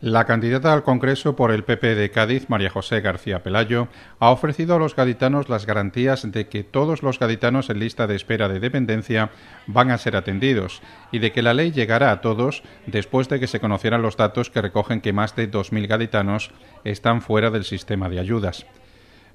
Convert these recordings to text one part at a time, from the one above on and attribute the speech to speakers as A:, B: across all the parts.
A: La candidata al Congreso por el PP de Cádiz, María José García Pelayo, ha ofrecido a los gaditanos las garantías de que todos los gaditanos en lista de espera de dependencia van a ser atendidos y de que la ley llegará a todos después de que se conocieran los datos que recogen que más de 2.000 gaditanos están fuera del sistema de ayudas.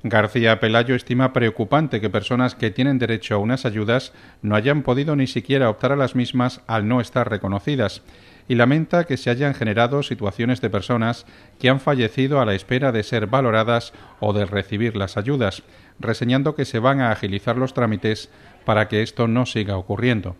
A: García Pelayo estima preocupante que personas que tienen derecho a unas ayudas no hayan podido ni siquiera optar a las mismas al no estar reconocidas y lamenta que se hayan generado situaciones de personas que han fallecido a la espera de ser valoradas o de recibir las ayudas, reseñando que se van a agilizar los trámites para que esto no siga ocurriendo.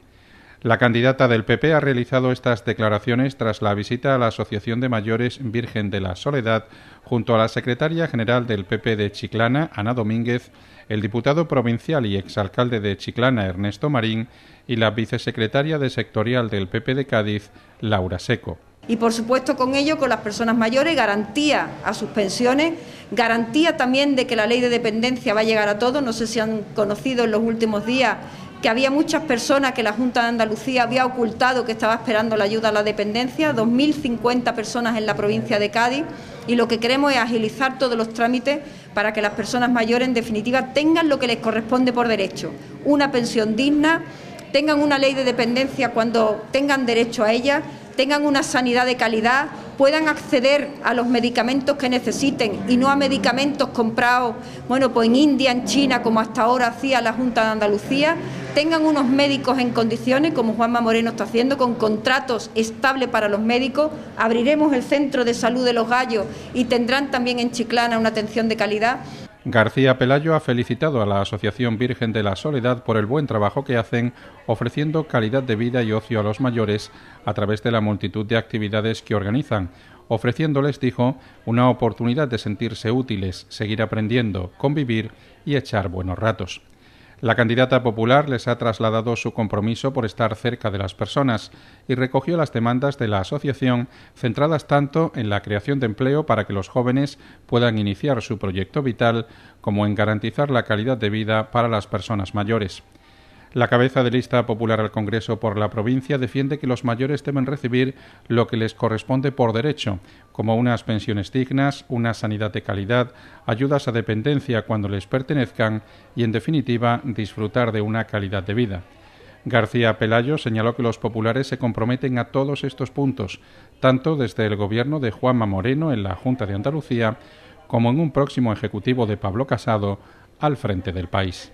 A: La candidata del PP ha realizado estas declaraciones tras la visita a la Asociación de Mayores Virgen de la Soledad junto a la secretaria general del PP de Chiclana, Ana Domínguez, el diputado provincial y exalcalde de Chiclana, Ernesto Marín, y la vicesecretaria de sectorial del PP de Cádiz, Laura Seco.
B: Y por supuesto con ello, con las personas mayores, garantía a sus pensiones, garantía también de que la ley de dependencia va a llegar a todos. No sé si han conocido en los últimos días que había muchas personas que la Junta de Andalucía había ocultado que estaba esperando la ayuda a la dependencia, 2.050 personas en la provincia de Cádiz, y lo que queremos es agilizar todos los trámites para que las personas mayores, en definitiva, tengan lo que les corresponde por derecho, una pensión digna, tengan una ley de dependencia cuando tengan derecho a ella, tengan una sanidad de calidad, puedan acceder a los medicamentos que necesiten y no a medicamentos comprados, bueno, pues en India, en China, como hasta ahora hacía la Junta de Andalucía, tengan unos médicos en condiciones, como Juanma Moreno está haciendo, con contratos estables para los médicos. Abriremos el centro de salud de los gallos y tendrán también en Chiclana una atención de calidad.
A: García Pelayo ha felicitado a la Asociación Virgen de la Soledad por el buen trabajo que hacen, ofreciendo calidad de vida y ocio a los mayores a través de la multitud de actividades que organizan, ofreciéndoles, dijo, una oportunidad de sentirse útiles, seguir aprendiendo, convivir y echar buenos ratos. La candidata popular les ha trasladado su compromiso por estar cerca de las personas y recogió las demandas de la asociación centradas tanto en la creación de empleo para que los jóvenes puedan iniciar su proyecto vital como en garantizar la calidad de vida para las personas mayores. La cabeza de lista popular al Congreso por la provincia defiende que los mayores deben recibir lo que les corresponde por derecho, como unas pensiones dignas, una sanidad de calidad, ayudas a dependencia cuando les pertenezcan y, en definitiva, disfrutar de una calidad de vida. García Pelayo señaló que los populares se comprometen a todos estos puntos, tanto desde el gobierno de Juanma Moreno en la Junta de Andalucía como en un próximo ejecutivo de Pablo Casado al frente del país.